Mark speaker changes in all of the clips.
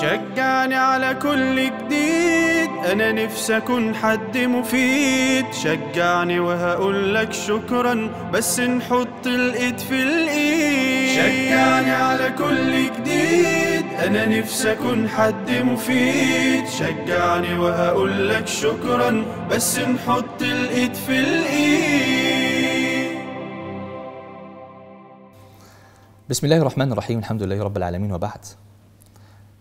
Speaker 1: شجعني على كل جديد انا نفسي اكون حد مفيد شجعني وهقول لك شكرا بس نحط الايد في الايد شجعني على كل جديد انا نفسي اكون حد مفيد شجعني وهقول لك شكرا بس نحط الايد في الايد بسم الله الرحمن الرحيم الحمد لله رب العالمين وبعد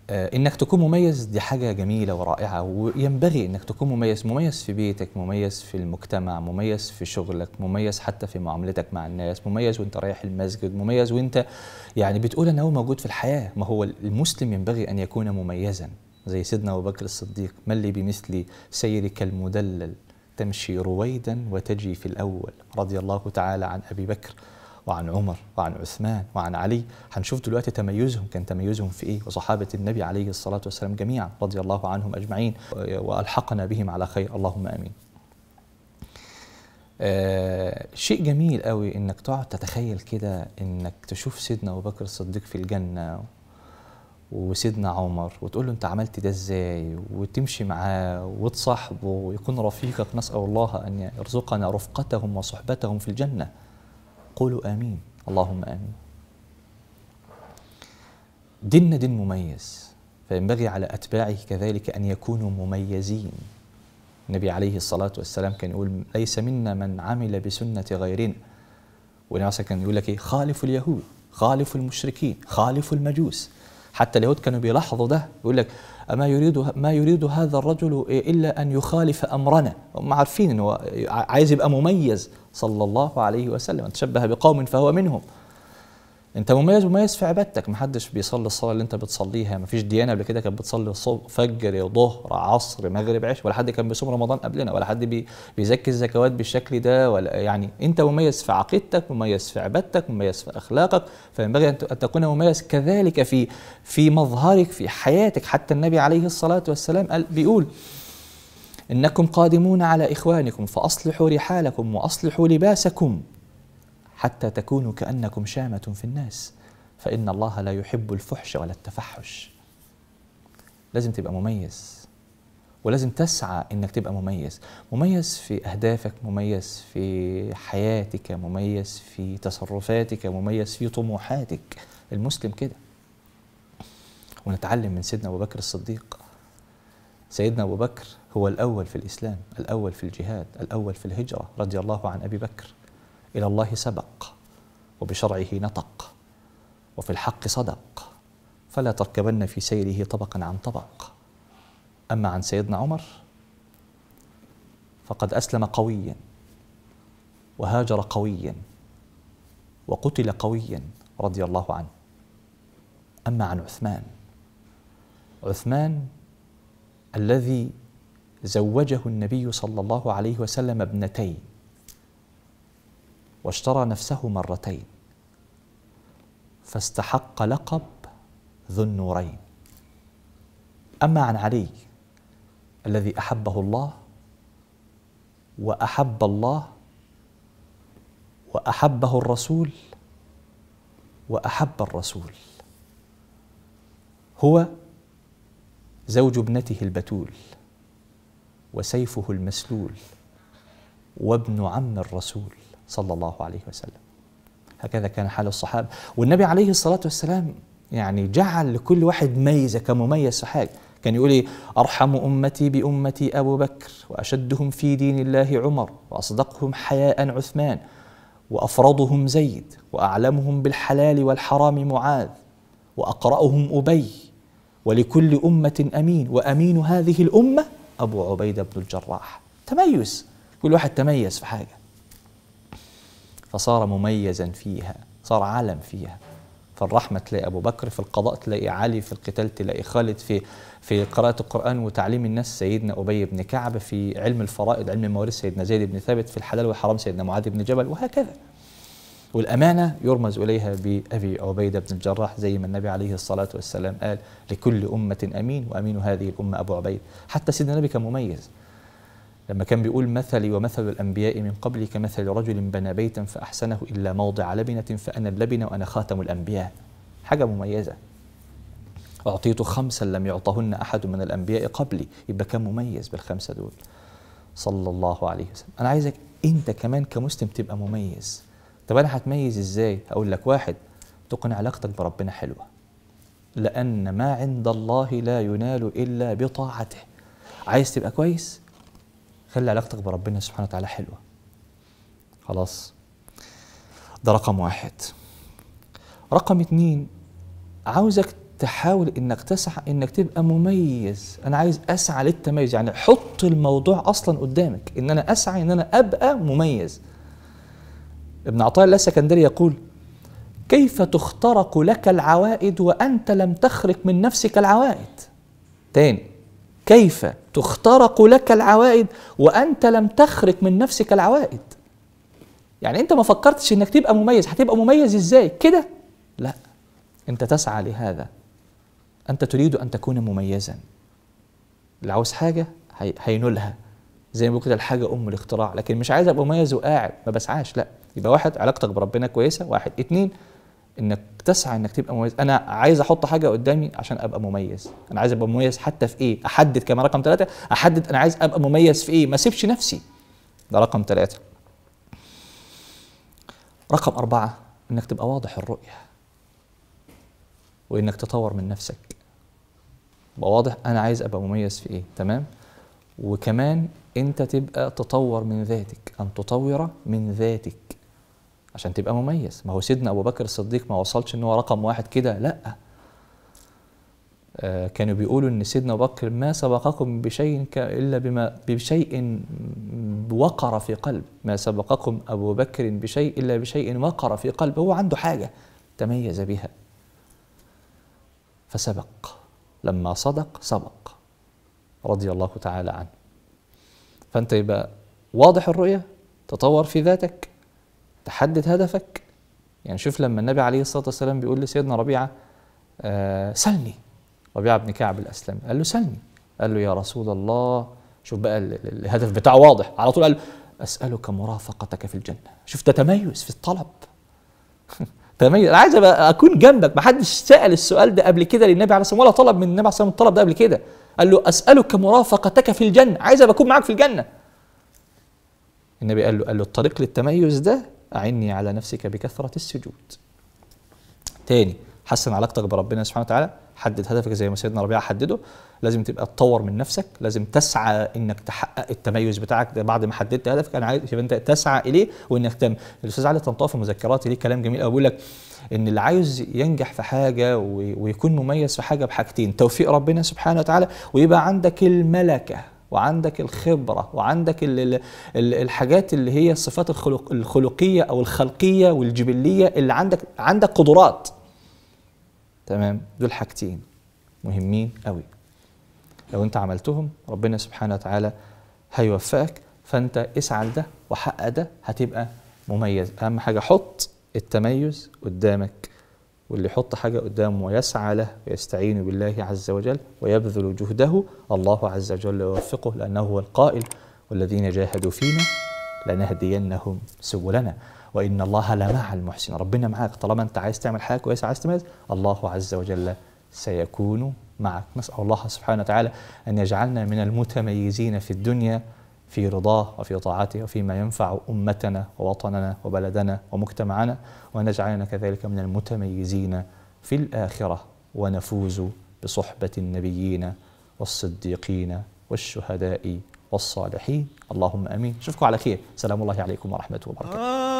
Speaker 1: آه، انك تكون مميز دي حاجه جميله ورائعه وينبغي انك تكون مميز مميز في بيتك مميز في المجتمع مميز في شغلك مميز حتى في معاملتك مع الناس مميز وانت رايح المسجد مميز وانت يعني بتقول انا هو موجود في الحياه ما هو المسلم ينبغي ان يكون مميزا زي سيدنا ابو بكر الصديق من لي بمثل سيرك المدلل تمشي رويدا وتجي في الاول رضي الله تعالى عن ابي بكر وعن عمر وعن عثمان وعن علي هنشوف دلوقتي تميزهم كان تميزهم في ايه وصحابه النبي عليه الصلاه والسلام جميعا رضي الله عنهم اجمعين والحقنا بهم على خير اللهم امين آه شيء جميل قوي انك تقعد تتخيل كده انك تشوف سيدنا ابو بكر الصديق في الجنه وسيدنا عمر وتقول له انت عملت ده ازاي وتمشي معاه وتصاحبه ويكون رفيقك نسال الله ان يرزقنا رفقتهم وصحبتهم في الجنه قولوا آمين اللهم آمين ديننا دين مميز فينبغي على أتباعه كذلك أن يكونوا مميزين النبي عليه الصلاة والسلام كان يقول ليس منا من عمل بسنة غيرنا ونعسى كان يقول لك إيه؟ خالف اليهود خالف المشركين خالف المجوس حتى اليهود كانوا بيلاحظوا ده يقول لك ما يريد ما يريد هذا الرجل إلا أن يخالف أمرنا هم عارفين أنه عايز يبقى مميز صلى الله عليه وسلم تشبه بقوم فهو منهم انت مميز مميز في عبادتك محدش بيصلي الصلاه اللي انت بتصليها مفيش ديانه قبل كده كانت بتصلي الصبح فجر ظهر عصر مغرب عشاء ولا حد كان بيصوم رمضان قبلنا ولا حد بي بيزكي الزكوات بالشكل ده ولا يعني انت مميز في عقيدتك مميز في عبادتك مميز في اخلاقك فينبغي ان تكون مميز كذلك في في مظهرك في حياتك حتى النبي عليه الصلاه والسلام قال بيقول انكم قادمون على اخوانكم فاصلحوا رحالكم واصلحوا لباسكم حتى تكونوا كأنكم شامة في الناس فإن الله لا يحب الفحش ولا التفحش لازم تبقى مميز ولازم تسعى انك تبقى مميز مميز في اهدافك مميز في حياتك مميز في تصرفاتك مميز في طموحاتك المسلم كده ونتعلم من سيدنا ابو بكر الصديق سيدنا ابو بكر هو الاول في الاسلام الاول في الجهاد الاول في الهجره رضي الله عن ابي بكر إلى الله سبق وبشرعه نطق وفي الحق صدق فلا تركبن في سيره طبقا عن طبق أما عن سيدنا عمر فقد أسلم قويا وهاجر قويا وقتل قويا رضي الله عنه أما عن عثمان عثمان الذي زوجه النبي صلى الله عليه وسلم ابنتين واشترى نفسه مرتين فاستحق لقب ذو النورين اما عن علي الذي احبه الله واحب الله واحبه الرسول واحب الرسول هو زوج ابنته البتول وسيفه المسلول وابن عم الرسول صلى الله عليه وسلم هكذا كان حال الصحابة والنبي عليه الصلاة والسلام يعني جعل لكل واحد ميزة كمميز في حاجة كان يقول أرحم أمتي بأمتي أبو بكر وأشدهم في دين الله عمر وأصدقهم حياء عثمان وأفرضهم زيد وأعلمهم بالحلال والحرام معاذ وأقرأهم أبي ولكل أمة أمين وأمين هذه الأمة أبو عبيدة بن الجراح تميز كل واحد تميز في حاجة فصار مميزا فيها صار عالم فيها في الرحمة تلاقي أبو بكر في القضاء تلاقي علي في القتال تلاقي خالد في في قراءة القرآن وتعليم الناس سيدنا أبي بن كعب في علم الفرائض علم المواريث سيدنا زيد بن ثابت في الحلال والحرام سيدنا معاذ بن جبل وهكذا والأمانة يرمز إليها بأبي عبيدة بن الجراح زي ما النبي عليه الصلاة والسلام قال لكل أمة أمين وأمين هذه الأمة أبو عبيد حتى سيدنا النبي كان مميز لما كان بيقول مثلي ومثل الأنبياء من قبلي كمثل رجل بنى بيتا فأحسنه إلا موضع لبنة فأنا اللبنة وأنا خاتم الأنبياء حاجة مميزة أعطيت خمسا لم يعطهن أحد من الأنبياء قبلي يبقى كان مميز بالخمسة دول صلى الله عليه وسلم أنا عايزك أنت كمان كمسلم تبقى مميز طب أنا هتميز إزاي أقول لك واحد تكون علاقتك بربنا حلوة لأن ما عند الله لا ينال إلا بطاعته عايز تبقى كويس خلي علاقتك بربنا سبحانه وتعالى حلوة خلاص ده رقم واحد رقم اتنين عاوزك تحاول انك تسعى انك تبقى مميز انا عايز اسعى للتميز يعني حط الموضوع اصلا قدامك ان انا اسعى ان انا ابقى مميز ابن عطاء الله يقول كيف تخترق لك العوائد وانت لم تخرق من نفسك العوائد تاني كيف تخترق لك العوائد وأنت لم تخرق من نفسك العوائد يعني أنت ما فكرتش أنك تبقى مميز هتبقى مميز إزاي كده لا أنت تسعى لهذا أنت تريد أن تكون مميزا اللي عاوز حاجة هينولها زي ما بيقول كده الحاجة أم الاختراع لكن مش عايز أبقى مميز وقاعد ما بسعاش لا يبقى واحد علاقتك بربنا كويسة واحد اتنين انك تسعى انك تبقى مميز انا عايز احط حاجه قدامي عشان ابقى مميز انا عايز ابقى مميز حتى في ايه احدد كما رقم ثلاثة احدد انا عايز ابقى مميز في ايه ما اسيبش نفسي ده رقم ثلاثة رقم أربعة انك تبقى واضح الرؤية وانك تطور من نفسك تبقى واضح انا عايز ابقى مميز في ايه تمام وكمان انت تبقى تطور من ذاتك ان تطور من ذاتك عشان تبقى مميز ما هو سيدنا ابو بكر الصديق ما وصلش ان هو رقم واحد كده لا آه كانوا بيقولوا ان سيدنا ابو بكر ما سبقكم بشيء الا بما بشيء وقر في قلب ما سبقكم ابو بكر بشيء الا بشيء وقر في قلب هو عنده حاجه تميز بها فسبق لما صدق سبق رضي الله تعالى عنه فانت يبقى واضح الرؤيه تطور في ذاتك تحدد هدفك يعني شوف لما النبي عليه الصلاة والسلام بيقول لسيدنا ربيعة آه سلني ربيعة بن كعب الأسلمي قال له سلني قال له يا رسول الله شوف بقى الهدف بتاعه واضح على طول قال له أسألك مرافقتك في الجنة شوف ده تميز في الطلب تميز أنا عايز أكون جنبك ما حدش سأل السؤال ده قبل كده للنبي عليه الصلاة والسلام ولا طلب من النبي عليه الصلاة والسلام الطلب ده قبل كده قال له أسألك مرافقتك في الجنة عايز أبقى أكون معاك في الجنة النبي قال له قال له الطريق للتميز ده أعني على نفسك بكثرة السجود تاني حسن علاقتك بربنا سبحانه وتعالى حدد هدفك زي ما سيدنا ربيعه حدده لازم تبقى تطور من نفسك لازم تسعى انك تحقق التميز بتاعك ده بعد ما حددت هدفك انا عايز يبقى انت تسعى اليه وانك تم الاستاذ علي طنطاوي في مذكراتي ليه كلام جميل قوي بيقول لك ان اللي عايز ينجح في حاجه ويكون مميز في حاجه بحاجتين توفيق ربنا سبحانه وتعالى ويبقى عندك الملكه وعندك الخبرة وعندك الحاجات اللي هي الصفات الخلق الخلقية أو الخلقية والجبلية اللي عندك عندك قدرات تمام دول حاجتين مهمين قوي لو انت عملتهم ربنا سبحانه وتعالى هيوفقك فانت اسعى لده وحقق ده هتبقى مميز اهم حاجه حط التميز قدامك واللي يحط حاجة قدامه ويسعى له ويستعين بالله عز وجل ويبذل جهده الله عز وجل يوفقه لأنه هو القائل والذين جاهدوا فينا لنهدينهم سبلنا وإن الله لمع المحسن ربنا معاك طالما أنت عايز تعمل حاجة كويسة عايز تميز الله عز وجل سيكون معك نسأل الله سبحانه وتعالى أن يجعلنا من المتميزين في الدنيا في رضاه وفي طاعته وفيما ينفع أمتنا ووطننا وبلدنا ومجتمعنا وأن يجعلنا كذلك من المتميزين في الآخرة ونفوز بصحبة النبيين والصديقين والشهداء والصالحين اللهم امين شوفكم على خير سلام الله عليكم ورحمه وبركاته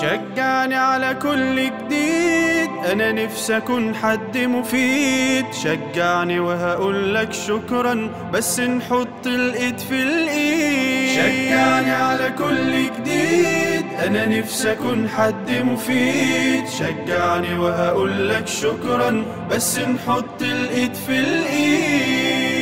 Speaker 1: شجعني على كل جديد انا نفسي اكون حد مفيد شجعني وهقول لك شكرا بس نحط الايد في الايد شجعني على كل جديد انا نفسي اكون حد مفيد شجعني وهقول لك شكرا بس نحط الايد في الايد